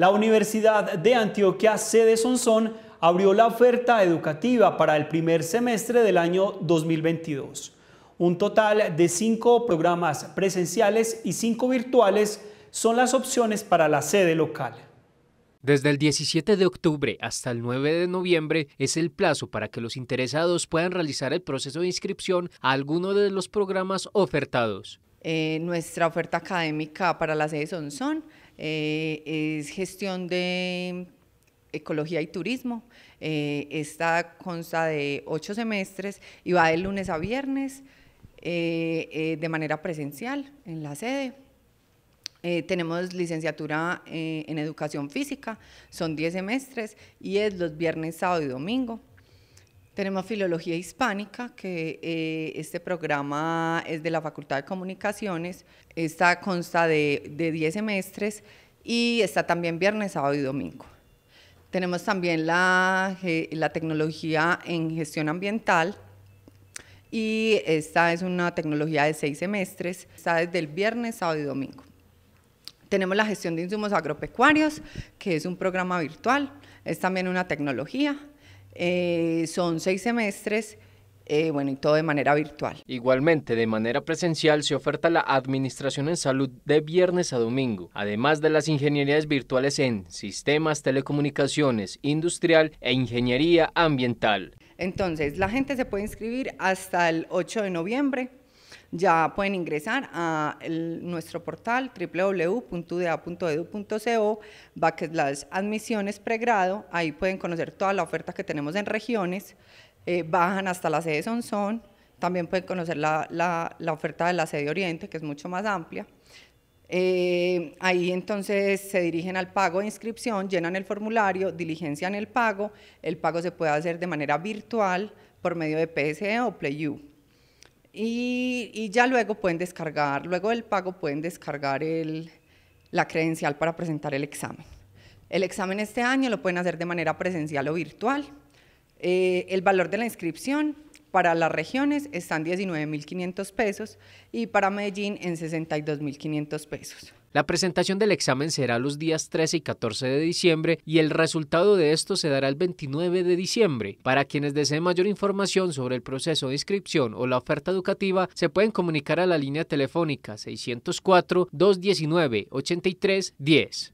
La Universidad de Antioquia, sede Sonsón, abrió la oferta educativa para el primer semestre del año 2022. Un total de cinco programas presenciales y cinco virtuales son las opciones para la sede local. Desde el 17 de octubre hasta el 9 de noviembre es el plazo para que los interesados puedan realizar el proceso de inscripción a alguno de los programas ofertados. Eh, nuestra oferta académica para la sede Sonsón eh, es gestión de ecología y turismo. Eh, esta consta de ocho semestres y va de lunes a viernes eh, de manera presencial en la sede. tenemos licenciatura en educación física, son 10 semestres y es los viernes, sábado y domingo. Tenemos Filología Hispánica, que eh, este programa es de la Facultad de Comunicaciones. Esta consta de, 10 semestres y está también viernes, sábado y domingo. Tenemos también la, la tecnología en gestión ambiental, y esta es una tecnología de seis semestres, está desde el viernes, sábado y domingo. Tenemos la gestión de insumos agropecuarios, que es un programa virtual, es también una tecnología. Eh, son seis semestres. Eh, bueno, y todo de manera virtual. Igualmente, de manera presencial se oferta la Administración en Salud de viernes a domingo, además de las ingenierías virtuales en sistemas, telecomunicaciones, industrial e ingeniería ambiental. Entonces, la gente se puede inscribir hasta el 8 de noviembre ya pueden ingresar a nuestro portal www.uda.edu.co, las admisiones pregrado, ahí pueden conocer toda la oferta que tenemos en regiones, eh, bajan hasta la sede Sonsón, también pueden conocer la, oferta de la sede Oriente, que es mucho más amplia. Eh, ahí entonces se dirigen al pago de inscripción, llenan el formulario, diligencian el pago. El pago se puede hacer de manera virtual por medio de PSE o PlayU. Y, ya luego pueden descargar, luego del pago pueden descargar el, la credencial para presentar el examen. El examen este año lo pueden hacer de manera presencial o virtual. Eh, el valor de la inscripción para las regiones están 19.500 pesos y para Medellín en 62.500 pesos. La presentación del examen será los días 13 y 14 de diciembre y el resultado de esto se dará el 29 de diciembre. Para quienes deseen mayor información sobre el proceso de inscripción o la oferta educativa, se pueden comunicar a la línea telefónica 604-219-8310.